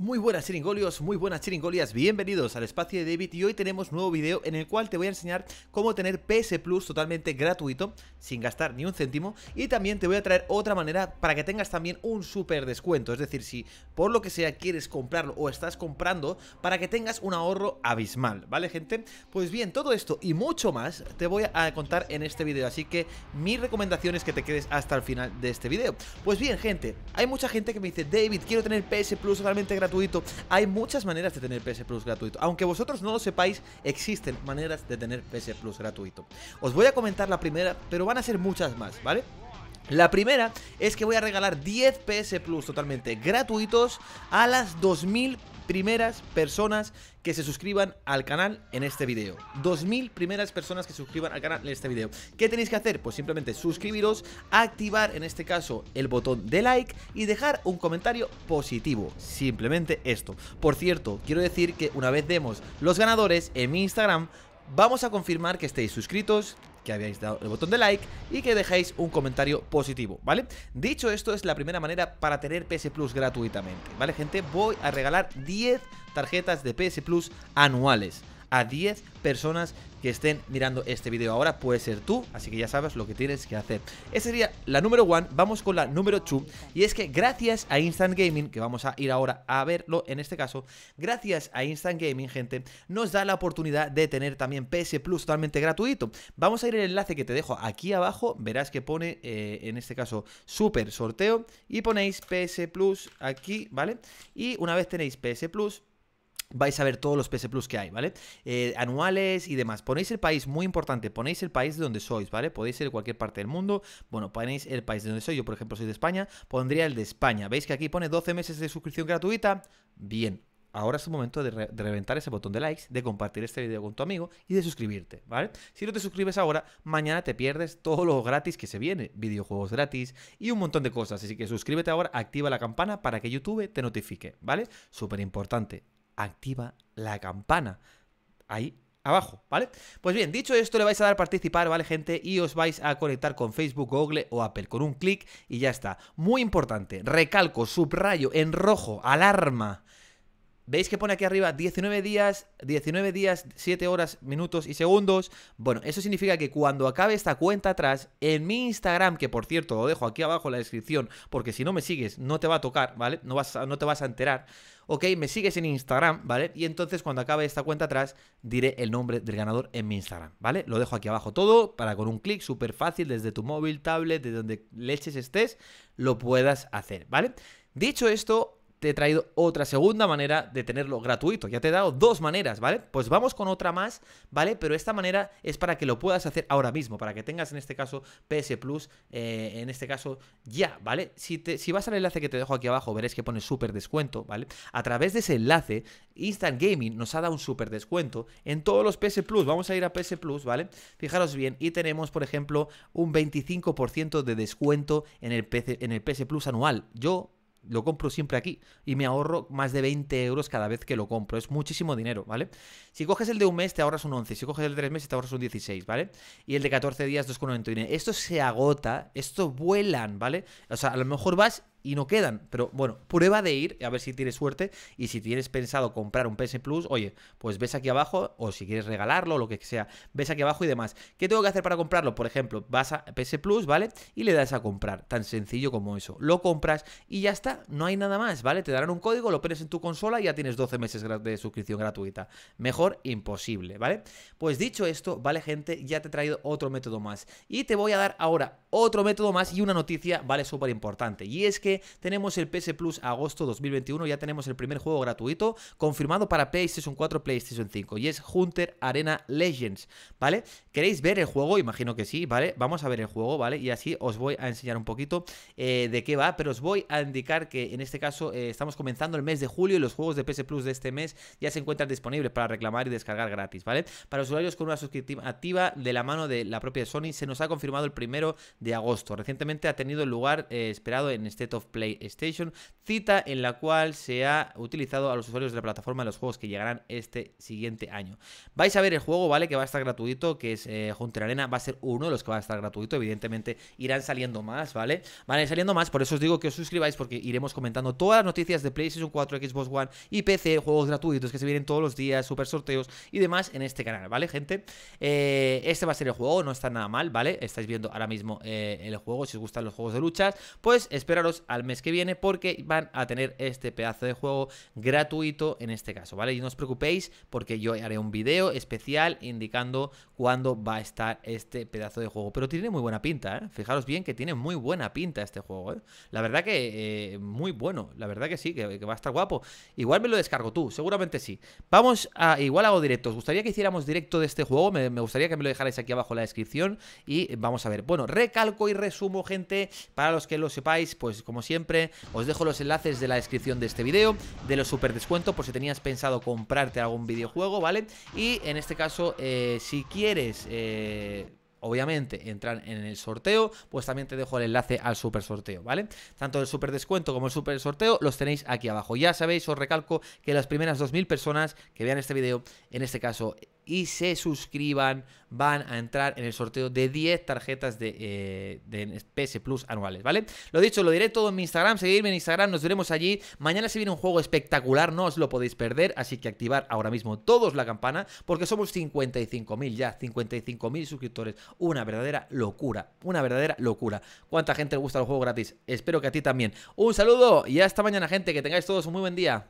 Muy buenas chiringolios, muy buenas chiringolias, bienvenidos al espacio de David y hoy tenemos nuevo video en el cual te voy a enseñar cómo tener PS Plus totalmente gratuito, sin gastar ni un céntimo y también te voy a traer otra manera para que tengas también un super descuento, es decir, si por lo que sea quieres comprarlo o estás comprando para que tengas un ahorro abismal, ¿vale gente? Pues bien, todo esto y mucho más te voy a contar en este video, así que mi recomendación es que te quedes hasta el final de este video. Pues bien gente, hay mucha gente que me dice, David, quiero tener PS Plus totalmente gratuito gratuito. Hay muchas maneras de tener PS Plus gratuito. Aunque vosotros no lo sepáis, existen maneras de tener PS Plus gratuito. Os voy a comentar la primera, pero van a ser muchas más, ¿vale? La primera es que voy a regalar 10 PS Plus totalmente gratuitos a las 2000 primeras personas que se suscriban al canal en este video. 2.000 primeras personas que se suscriban al canal en este video. ¿Qué tenéis que hacer? Pues simplemente suscribiros, activar en este caso el botón de like y dejar un comentario positivo. Simplemente esto. Por cierto, quiero decir que una vez demos los ganadores en mi Instagram, vamos a confirmar que estéis suscritos, que habéis dado el botón de like y que dejáis un comentario positivo, ¿vale? Dicho esto, es la primera manera para tener PS Plus gratuitamente, ¿vale, gente? Voy a regalar 10 tarjetas de PS Plus anuales a 10 personas que estén mirando este video ahora. Puede ser tú, así que ya sabes lo que tienes que hacer. Esa sería la número 1, vamos con la número 2. Y es que gracias a Instant Gaming, que vamos a ir ahora a verlo en este caso, gracias a Instant Gaming, gente, nos da la oportunidad de tener también PS Plus totalmente gratuito. Vamos a ir al enlace que te dejo aquí abajo, verás que pone, eh, en este caso, super sorteo, y ponéis PS Plus aquí, ¿vale? Y una vez tenéis PS Plus, vais a ver todos los PS Plus que hay, ¿vale? Eh, anuales y demás. Ponéis el país, muy importante, ponéis el país de donde sois, ¿vale? Podéis ser de cualquier parte del mundo. Bueno, ponéis el país de donde soy. Yo, por ejemplo, soy de España. Pondría el de España. ¿Veis que aquí pone 12 meses de suscripción gratuita? Bien. Ahora es el momento de, de reventar ese botón de likes, de compartir este video con tu amigo y de suscribirte, ¿vale? Si no te suscribes ahora, mañana te pierdes todo lo gratis que se viene, videojuegos gratis y un montón de cosas. Así que suscríbete ahora, activa la campana para que YouTube te notifique, ¿vale? Súper importante activa la campana. Ahí abajo, ¿vale? Pues bien, dicho esto, le vais a dar participar, ¿vale, gente? Y os vais a conectar con Facebook, Google o Apple con un clic y ya está. Muy importante, recalco, subrayo en rojo, alarma. ¿Veis que pone aquí arriba 19 días, 19 días, 7 horas, minutos y segundos? Bueno, eso significa que cuando acabe esta cuenta atrás, en mi Instagram, que por cierto lo dejo aquí abajo en la descripción, porque si no me sigues no te va a tocar, ¿vale? No, vas no te vas a enterar. Ok, me sigues en Instagram, ¿vale? Y entonces cuando acabe esta cuenta atrás, diré el nombre del ganador en mi Instagram, ¿vale? Lo dejo aquí abajo todo para con un clic súper fácil desde tu móvil, tablet, de donde leches estés, lo puedas hacer, ¿vale? Dicho esto, te he traído otra segunda manera de tenerlo gratuito. Ya te he dado dos maneras, ¿vale? Pues vamos con otra más, ¿vale? Pero esta manera es para que lo puedas hacer ahora mismo, para que tengas en este caso PS Plus, eh, en este caso ya, ¿vale? Si, te, si vas al enlace que te dejo aquí abajo, veréis que pone súper descuento, ¿vale? A través de ese enlace, Instant Gaming nos ha dado un súper descuento en todos los PS Plus. Vamos a ir a PS Plus, ¿vale? Fijaros bien, y tenemos, por ejemplo, un 25% de descuento en el, PC, en el PS Plus anual. Yo lo compro siempre aquí y me ahorro más de 20 euros cada vez que lo compro. Es muchísimo dinero, ¿vale? Si coges el de un mes, te ahorras un 11. Si coges el de tres meses, te ahorras un 16, ¿vale? Y el de 14 días, 2,99. Esto se agota, esto vuelan, ¿vale? O sea, a lo mejor vas y no quedan. Pero bueno, prueba de ir, a ver si tienes suerte. Y si tienes pensado comprar un PS Plus, oye, pues ves aquí abajo, o si quieres regalarlo, o lo que sea, ves aquí abajo y demás. ¿Qué tengo que hacer para comprarlo? Por ejemplo, vas a PS Plus, ¿vale? Y le das a comprar. Tan sencillo como eso. Lo compras y ya está, no hay nada más, ¿vale? Te darán un código, lo pones en tu consola y ya tienes 12 meses de suscripción gratuita. Mejor imposible, ¿vale? Pues dicho esto, ¿vale, gente? Ya te he traído otro método más. Y te voy a dar ahora otro método más y una noticia, ¿vale? Súper importante. Y es que tenemos el PS Plus agosto 2021, ya tenemos el primer juego gratuito confirmado para PlayStation 4, PlayStation 5 y es Hunter Arena Legends, ¿vale? ¿Queréis ver el juego? Imagino que sí, ¿vale? Vamos a ver el juego, ¿vale? Y así os voy a enseñar un poquito eh, de qué va, pero os voy a indicar que en este caso eh, estamos comenzando el mes de julio y los juegos de PS Plus de este mes ya se encuentran disponibles para reclamar y descargar gratis, ¿vale? Para usuarios con una suscripción activa de la mano de la propia Sony se nos ha confirmado el primero de agosto. Recientemente ha tenido el lugar eh, esperado en este top PlayStation, cita en la cual se ha utilizado a los usuarios de la plataforma de los juegos que llegarán este siguiente año. Vais a ver el juego, ¿vale? Que va a estar gratuito, que es eh, Hunter Arena, va a ser uno de los que va a estar gratuito, evidentemente irán saliendo más, ¿vale? Van a ir saliendo más, por eso os digo que os suscribáis porque iremos comentando todas las noticias de PlayStation 4, Xbox One y PC, juegos gratuitos que se vienen todos los días, super sorteos y demás en este canal, ¿vale, gente? Eh, este va a ser el juego, no está nada mal, ¿vale? Estáis viendo ahora mismo eh, el juego, si os gustan los juegos de luchas, pues esperaros al mes que viene porque van a tener este pedazo de juego gratuito en este caso, ¿vale? Y no os preocupéis porque yo haré un video especial indicando cuándo va a estar este pedazo de juego. Pero tiene muy buena pinta, ¿eh? Fijaros bien que tiene muy buena pinta este juego, ¿eh? La verdad que eh, muy bueno, la verdad que sí, que, va a estar guapo. Igual me lo descargo tú, seguramente sí. Vamos a... Igual hago directo. Os gustaría que hiciéramos directo de este juego. Me, me gustaría que me lo dejarais aquí abajo en la descripción y vamos a ver. Bueno, recalco y resumo, gente, para los que lo sepáis, pues como como siempre. Os dejo los enlaces de la descripción de este vídeo, de los super descuentos por si tenías pensado comprarte algún videojuego, ¿vale? Y en este caso, eh, si quieres... Eh, obviamente entrar en el sorteo, pues también te dejo el enlace al super sorteo, ¿vale? Tanto el super descuento como el super sorteo los tenéis aquí abajo. Ya sabéis, os recalco que las primeras 2.000 personas que vean este vídeo, en este caso y se suscriban, van a entrar en el sorteo de 10 tarjetas de, eh, PS Plus anuales, ¿vale? Lo dicho, lo diré todo en mi Instagram, seguidme en Instagram, nos veremos allí. Mañana se viene un juego espectacular, no os lo podéis perder, así que activar ahora mismo todos la campana, porque somos 55.000 ya, 55.000 suscriptores, una verdadera locura, una verdadera locura. ¿Cuánta gente le gusta los juegos gratis? Espero que a ti también. Un saludo y hasta mañana, gente, que tengáis todos un muy buen día.